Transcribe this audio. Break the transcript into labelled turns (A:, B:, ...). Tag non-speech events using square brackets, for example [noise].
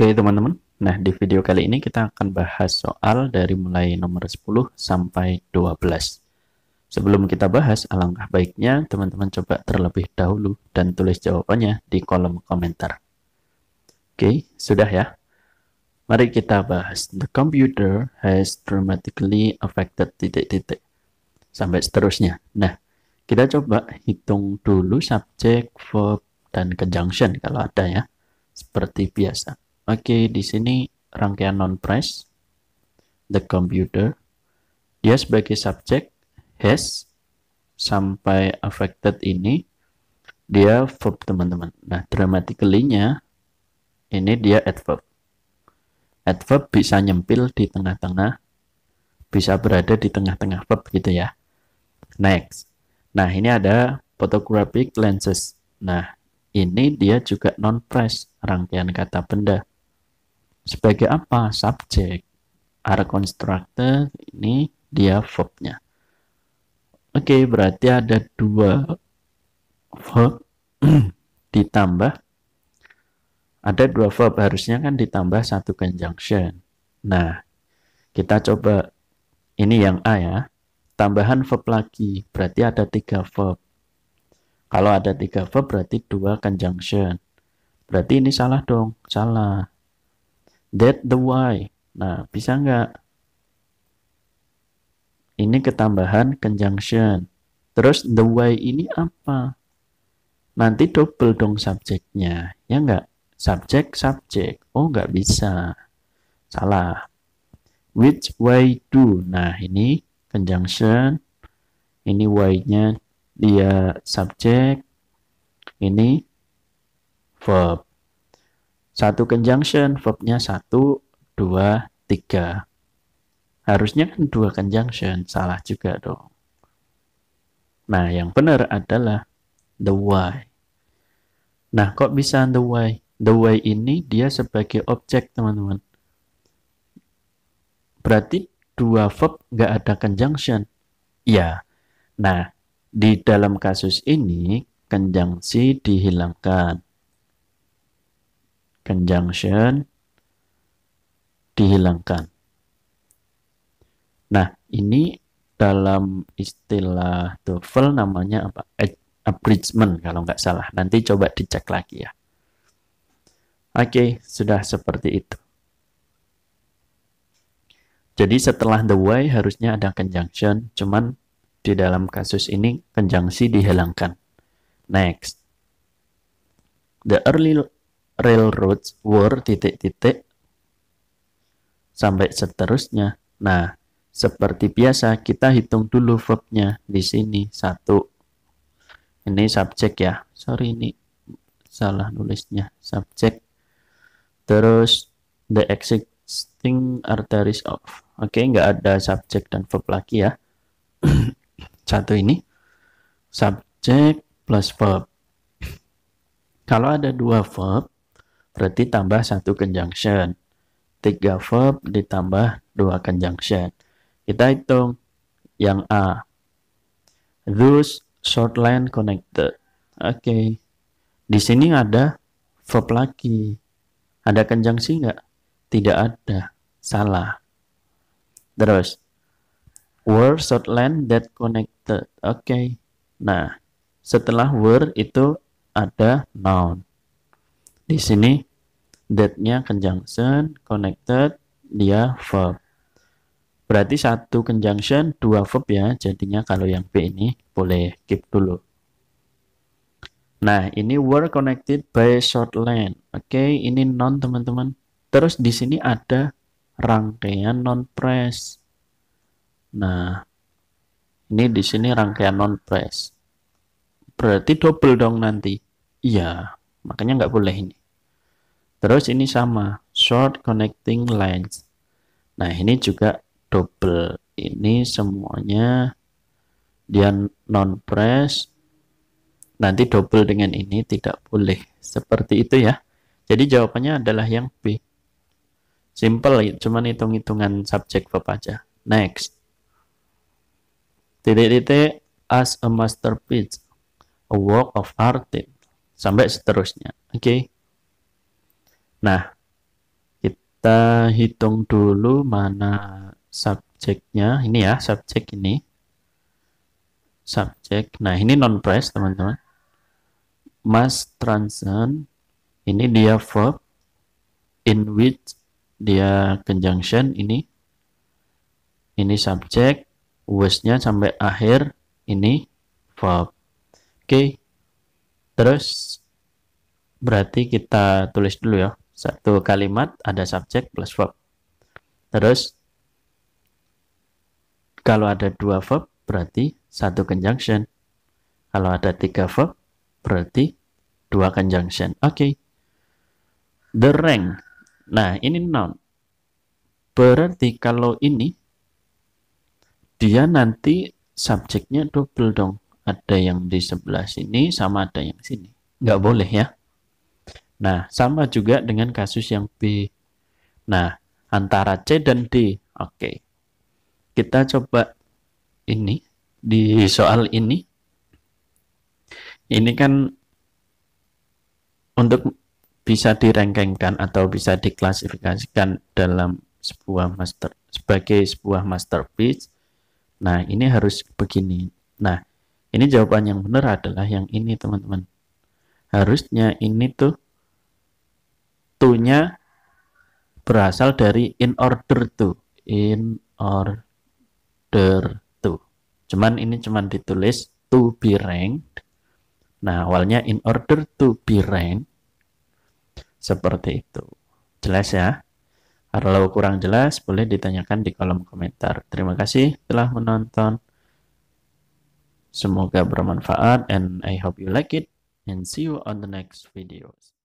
A: Oke teman-teman, nah di video kali ini kita akan bahas soal dari mulai nomor 10 sampai 12. Sebelum kita bahas, alangkah baiknya teman-teman coba terlebih dahulu dan tulis jawabannya di kolom komentar. Oke, sudah ya. Mari kita bahas. The computer has dramatically affected titik-titik. Sampai seterusnya. Nah, kita coba hitung dulu subjek, verb, dan conjunction kalau ada ya. Seperti biasa. Oke, di sini rangkaian non press the computer, dia sebagai subjek has sampai affected ini dia verb teman-teman. Nah, dramatically-nya ini dia adverb. Adverb bisa nyempil di tengah-tengah, bisa berada di tengah-tengah verb gitu ya. Next. Nah, ini ada photographic lenses. Nah, ini dia juga non press rangkaian kata benda sebagai apa? Subjek. Are constructor ini dia verbnya. Oke, okay, berarti ada dua verb [clears throat] ditambah ada dua verb harusnya kan ditambah satu conjunction. Nah, kita coba ini yang A ya. Tambahan verb lagi, berarti ada tiga verb. Kalau ada tiga verb berarti dua conjunction. Berarti ini salah dong, salah that the why nah bisa nggak ini ketambahan conjunction terus the why ini apa nanti double dong subjeknya ya nggak subjek subjek oh nggak bisa salah which way do nah ini conjunction ini why nya dia subjek ini verb satu conjunction verbnya satu, dua, tiga. Harusnya kan dua conjunction, salah juga dong. Nah, yang benar adalah the why. Nah, kok bisa the why? The why ini dia sebagai objek, teman-teman. Berarti dua verb nggak ada conjunction. Ya. Nah, di dalam kasus ini, conjunction dihilangkan conjunction dihilangkan. Nah, ini dalam istilah TOEFL namanya apa? abridgment kalau nggak salah. Nanti coba dicek lagi ya. Oke, okay, sudah seperti itu. Jadi setelah the way harusnya ada conjunction, cuman di dalam kasus ini konjungsi dihilangkan. Next. The early railroad war titik-titik sampai seterusnya. Nah, seperti biasa kita hitung dulu verbnya di sini satu. Ini subjek ya. Sorry ini salah nulisnya. Subjek. Terus the existing arteries of. Oke, okay, nggak ada subjek dan verb lagi ya. [clears throat] satu ini subjek plus verb. Kalau ada dua verb, berarti tambah satu conjunction. tiga verb ditambah dua conjunction. Kita hitung yang A. Those short line connected. Oke. Okay. Di sini ada verb lagi. Ada conjunction nggak? Tidak ada. Salah. Terus. Were short line that connected. Oke. Okay. Nah, setelah were itu ada noun. Di sini that-nya conjunction, connected, dia verb. Berarti satu conjunction, dua verb ya. Jadinya kalau yang B ini boleh keep dulu. Nah, ini were connected by short line Oke, okay, ini non teman-teman. Terus di sini ada rangkaian non press. Nah, ini di sini rangkaian non press. Berarti double dong nanti. Iya, makanya nggak boleh ini. Terus ini sama, short connecting lines. Nah, ini juga double. Ini semuanya dia non press. Nanti double dengan ini tidak boleh. Seperti itu ya. Jadi jawabannya adalah yang B. Simple, cuman hitung-hitungan subjek verb aja. Next. Titik-titik as a masterpiece, a work of art, sampai seterusnya. Oke. Okay. Nah, kita hitung dulu mana subjeknya. Ini ya, subjek ini. Subjek. Nah, ini non price, teman-teman. Must transcend. Ini dia verb in which dia conjunction ini. Ini subjek, was sampai akhir ini verb. Oke. Okay. Terus berarti kita tulis dulu ya. Satu kalimat ada subjek plus verb. Terus kalau ada dua verb berarti satu conjunction. Kalau ada tiga verb berarti dua conjunction. Oke. Okay. The rank. Nah, ini noun. Berarti kalau ini dia nanti subjeknya double dong. Ada yang di sebelah sini sama ada yang sini. Nggak boleh ya. Nah, sama juga dengan kasus yang B. Nah, antara C dan D. Oke. Okay. Kita coba ini di soal ini. Ini kan untuk bisa direngkengkan atau bisa diklasifikasikan dalam sebuah master sebagai sebuah masterpiece. Nah, ini harus begini. Nah, ini jawaban yang benar adalah yang ini, teman-teman. Harusnya ini tuh to berasal dari in order to. In order to. Cuman ini cuman ditulis to be ranked. Nah, awalnya in order to be ranked. Seperti itu. Jelas ya? Kalau kurang jelas, boleh ditanyakan di kolom komentar. Terima kasih telah menonton. Semoga bermanfaat and I hope you like it and see you on the next videos.